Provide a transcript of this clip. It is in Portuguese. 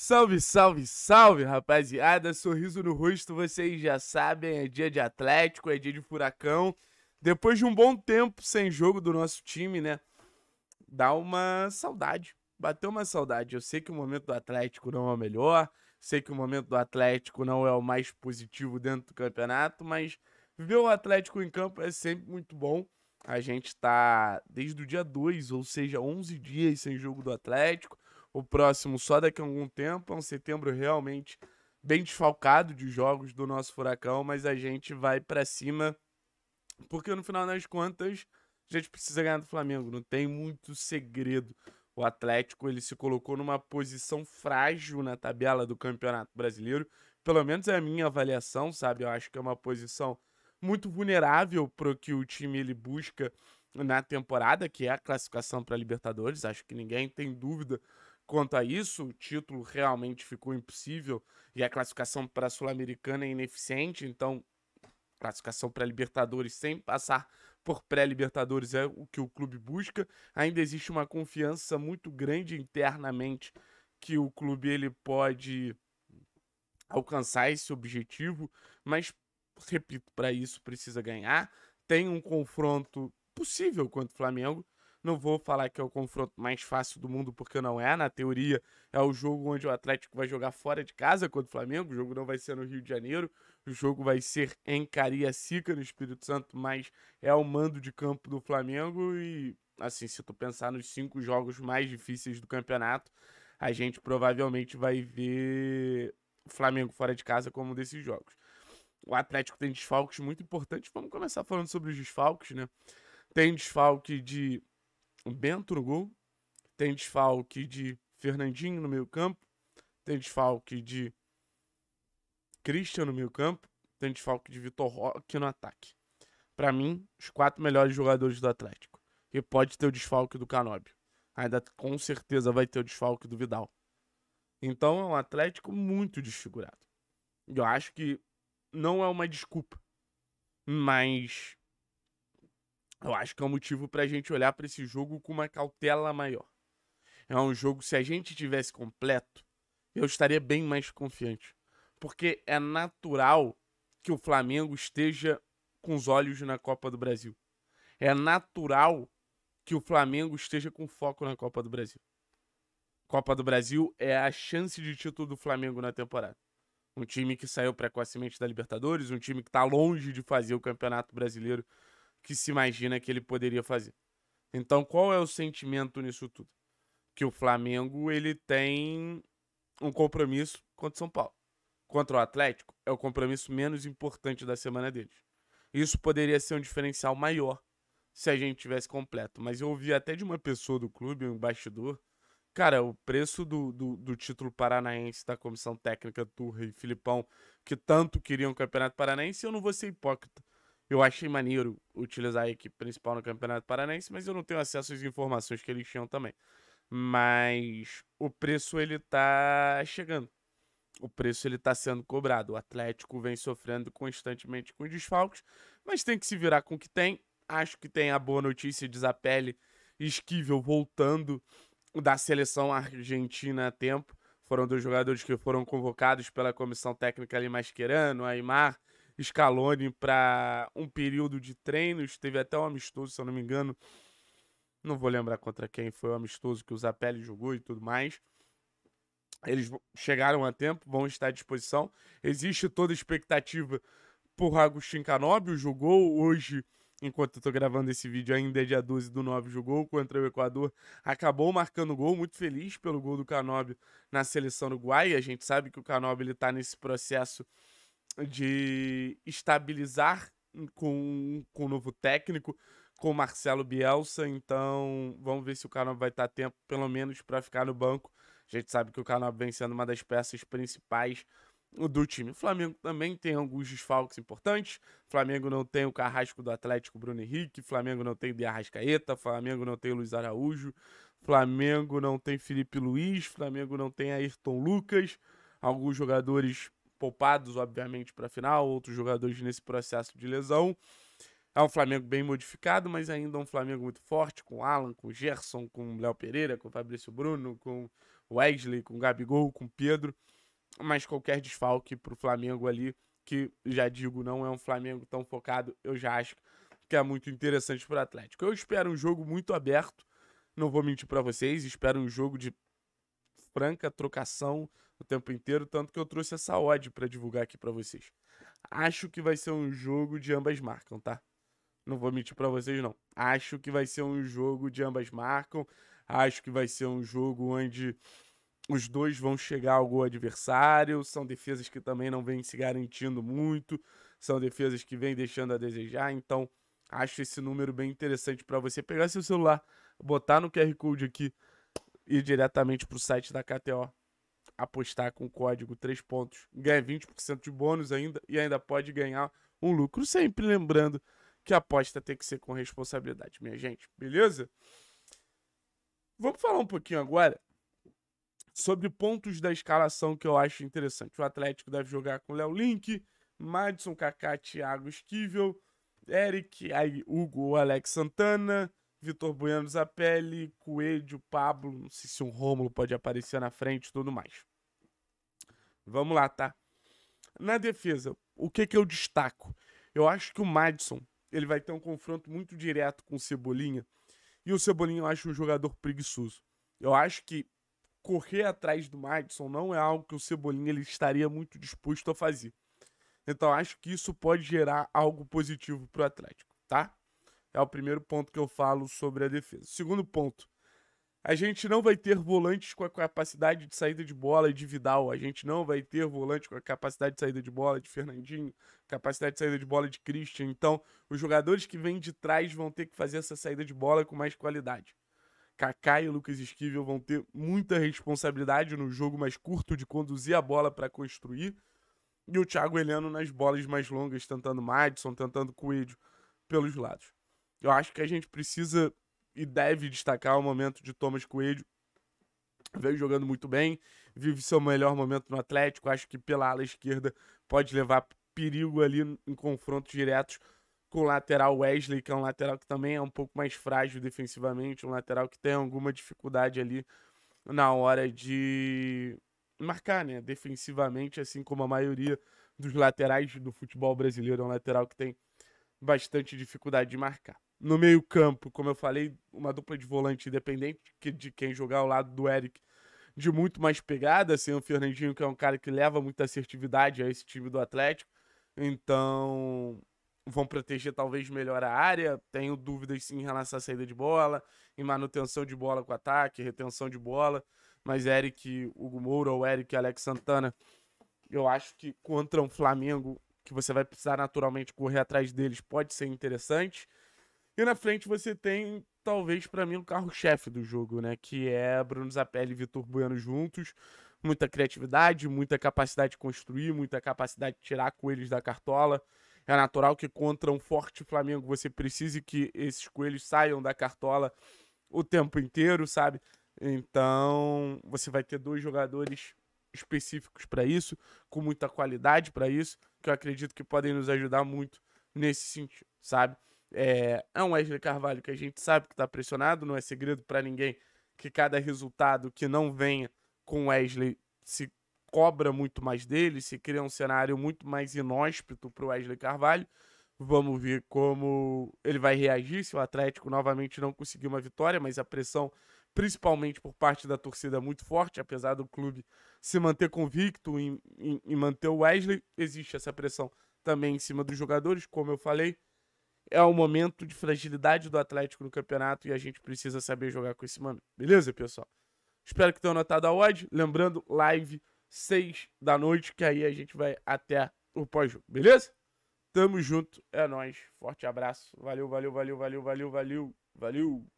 Salve, salve, salve, rapaziada. Sorriso no rosto, vocês já sabem, é dia de Atlético, é dia de Furacão. Depois de um bom tempo sem jogo do nosso time, né? Dá uma saudade. Bateu uma saudade. Eu sei que o momento do Atlético não é o melhor, sei que o momento do Atlético não é o mais positivo dentro do campeonato, mas ver o Atlético em campo é sempre muito bom. A gente tá desde o dia 2, ou seja, 11 dias sem jogo do Atlético o próximo só daqui a algum tempo. É um setembro realmente bem desfalcado de jogos do nosso Furacão, mas a gente vai para cima, porque no final das contas a gente precisa ganhar do Flamengo, não tem muito segredo. O Atlético ele se colocou numa posição frágil na tabela do Campeonato Brasileiro, pelo menos é a minha avaliação, sabe? Eu acho que é uma posição muito vulnerável para o que o time ele busca na temporada, que é a classificação para a Libertadores. Acho que ninguém tem dúvida Quanto a isso, o título realmente ficou impossível e a classificação para a Sul-Americana é ineficiente, então classificação para Libertadores sem passar por pré-Libertadores é o que o clube busca. Ainda existe uma confiança muito grande internamente que o clube ele pode alcançar esse objetivo, mas repito, para isso precisa ganhar. Tem um confronto possível contra o Flamengo não vou falar que é o confronto mais fácil do mundo, porque não é. Na teoria, é o jogo onde o Atlético vai jogar fora de casa contra o Flamengo. O jogo não vai ser no Rio de Janeiro, o jogo vai ser em Cariacica, no Espírito Santo, mas é o mando de campo do Flamengo. E, assim, se tu pensar nos cinco jogos mais difíceis do campeonato, a gente provavelmente vai ver o Flamengo fora de casa como um desses jogos. O Atlético tem desfalques muito importantes. Vamos começar falando sobre os desfalques, né? Tem desfalque de Bento no gol. Tem desfalque de Fernandinho no meio campo. Tem desfalque de Christian no meio campo. Tem desfalque de Vitor Roque no ataque. Para mim, os quatro melhores jogadores do Atlético. E pode ter o desfalque do Canóbio. Ainda com certeza vai ter o desfalque do Vidal. Então é um Atlético muito desfigurado. Eu acho que não é uma desculpa. Mas eu acho que é um motivo para a gente olhar para esse jogo com uma cautela maior. É um jogo, se a gente tivesse completo, eu estaria bem mais confiante. Porque é natural que o Flamengo esteja com os olhos na Copa do Brasil. É natural que o Flamengo esteja com foco na Copa do Brasil. Copa do Brasil é a chance de título do Flamengo na temporada. Um time que saiu precocemente da Libertadores, um time que está longe de fazer o Campeonato Brasileiro que se imagina que ele poderia fazer. Então, qual é o sentimento nisso tudo? Que o Flamengo ele tem um compromisso contra o São Paulo. Contra o Atlético é o compromisso menos importante da semana deles. Isso poderia ser um diferencial maior se a gente tivesse completo. Mas eu ouvi até de uma pessoa do clube, um bastidor, Cara, o preço do, do, do, título paranaense da comissão técnica Turra e Filipão, que tanto queriam o Campeonato Paranaense, eu não vou ser hipócrita. Eu achei maneiro utilizar a equipe principal no Campeonato Paranaense, mas eu não tenho acesso às informações que eles tinham também. Mas o preço ele tá chegando. O preço ele tá sendo cobrado. O Atlético vem sofrendo constantemente com desfalques, mas tem que se virar com o que tem. Acho que tem a boa notícia de Zapelli Esquivel voltando da seleção argentina a tempo. Foram dois jogadores que foram convocados pela comissão técnica ali, Mascherano, Aymar Scaloni para um período de treinos. Teve até um amistoso, se eu não me engano. Não vou lembrar contra quem foi o amistoso que o Zapelli jogou e tudo mais. Eles chegaram a tempo, vão estar à disposição. Existe toda a expectativa por Agostinho Canóbio. Jogou hoje, enquanto eu estou gravando esse vídeo, ainda é dia 12 do 9, jogou contra o Equador. Acabou marcando gol, muito feliz pelo gol do Canóbio na seleção uruguaia. A gente sabe que o Canóbio ele tá nesse processo de estabilizar com, com o novo técnico, com o Marcelo Bielsa. Então, vamos ver se o Carnaval vai estar tempo, pelo menos, para ficar no banco. A gente sabe que o Carnaval vem sendo uma das peças principais do time. O Flamengo também tem alguns desfalques importantes. O Flamengo não tem o Carrasco do Atlético Bruno Henrique. O Flamengo não tem o De Arrascaeta. O Flamengo não tem o Luiz Araújo. Flamengo não tem Felipe Luiz. Flamengo não tem Ayrton Lucas. Alguns jogadores poupados, obviamente, para a final, outros jogadores nesse processo de lesão. É um Flamengo bem modificado, mas ainda é um Flamengo muito forte, com Alan, com Gerson, com Léo Pereira, com Fabrício Bruno, com Wesley, com Gabigol, com Pedro. Mas qualquer desfalque para o Flamengo ali, que já digo, não é um Flamengo tão focado, eu já acho que é muito interessante para o Atlético. Eu espero um jogo muito aberto, não vou mentir para vocês, espero um jogo de franca trocação, o tempo inteiro, tanto que eu trouxe essa odd para divulgar aqui para vocês. Acho que vai ser um jogo de ambas marcam, tá? Não vou mentir para vocês não. Acho que vai ser um jogo de ambas marcam. Acho que vai ser um jogo onde os dois vão chegar ao gol adversário. São defesas que também não vêm se garantindo muito. São defesas que vêm deixando a desejar. Então, acho esse número bem interessante para você pegar seu celular, botar no QR Code aqui e ir diretamente para o site da KTO apostar com o código 3 pontos, ganha 20% de bônus ainda e ainda pode ganhar um lucro, sempre lembrando que a aposta tem que ser com responsabilidade, minha gente, beleza? Vamos falar um pouquinho agora sobre pontos da escalação que eu acho interessante. O Atlético deve jogar com Léo Link, Madison, Kaká, Thiago Esquivel, Eric, aí Hugo, Alex Santana, Vitor Bueno Zapelli, Coelho, Pablo, não sei se um Rômulo pode aparecer na frente e tudo mais. Vamos lá, tá? Na defesa, o que que eu destaco? Eu acho que o Madison, ele vai ter um confronto muito direto com o Cebolinha, e o Cebolinha eu acho um jogador preguiçoso. Eu acho que correr atrás do Madison não é algo que o Cebolinha ele estaria muito disposto a fazer. Então acho que isso pode gerar algo positivo para o Atlético, tá? É o primeiro ponto que eu falo sobre a defesa. Segundo ponto, a gente não vai ter volantes com a capacidade de saída de bola de Vidal. A gente não vai ter volante com a capacidade de saída de bola de Fernandinho, capacidade de saída de bola de Christian. Então, os jogadores que vêm de trás vão ter que fazer essa saída de bola com mais qualidade. Kaká e Lucas Esquivel vão ter muita responsabilidade no jogo mais curto de conduzir a bola para construir. E o Thiago Heleno nas bolas mais longas, tentando Madison, tentando Coelho pelos lados. Eu acho que a gente precisa e deve destacar o momento de Thomas Coelho. Veio jogando muito bem, vive seu melhor momento no Atlético. Acho que pela ala esquerda pode levar perigo ali em confrontos diretos com o lateral Wesley, que é um lateral que também é um pouco mais frágil defensivamente, um lateral que tem alguma dificuldade ali na hora de marcar, né? Defensivamente, assim como a maioria dos laterais do futebol brasileiro, é um lateral que tem bastante dificuldade de marcar. No meio-campo, como eu falei, uma dupla de volante, independente de quem jogar ao lado do Eric, de muito mais pegada, assim, o Fernandinho, que é um cara que leva muita assertividade a esse time do Atlético. Então, vão proteger talvez melhor a área. Tenho dúvidas sim em relação à saída de bola, em manutenção de bola com ataque, retenção de bola. Mas Eric, Hugo Moura ou Eric Alex Santana, eu acho que contra um Flamengo que você vai precisar naturalmente correr atrás deles pode ser interessante. E na frente você tem, talvez para mim, o carro-chefe do jogo, né? Que é Bruno Zapelli e Vitor Bueno juntos. Muita criatividade, muita capacidade de construir, muita capacidade de tirar coelhos da cartola. É natural que contra um forte Flamengo você precise que esses coelhos saiam da cartola o tempo inteiro, sabe? Então, você vai ter dois jogadores específicos para isso, com muita qualidade para isso, que eu acredito que podem nos ajudar muito nesse sentido, sabe? É, é um Wesley Carvalho que a gente sabe que está pressionado, não é segredo para ninguém que cada resultado que não venha com Wesley se cobra muito mais dele, se cria um cenário muito mais inóspito para o Wesley Carvalho. Vamos ver como ele vai reagir se o Atlético novamente não conseguir uma vitória, mas a pressão, principalmente por parte da torcida, é muito forte, apesar do clube se manter convicto em, em, em manter o Wesley, existe essa pressão também em cima dos jogadores, como eu falei é um momento de fragilidade do Atlético no campeonato e a gente precisa saber jogar com esse mano. Beleza, pessoal? Espero que tenham notado a odd. Lembrando, live 6 da noite, que aí a gente vai até o pós-jogo, beleza? Tamo junto, é nóis. Forte abraço. Valeu, valeu, valeu, valeu, valeu, valeu, valeu.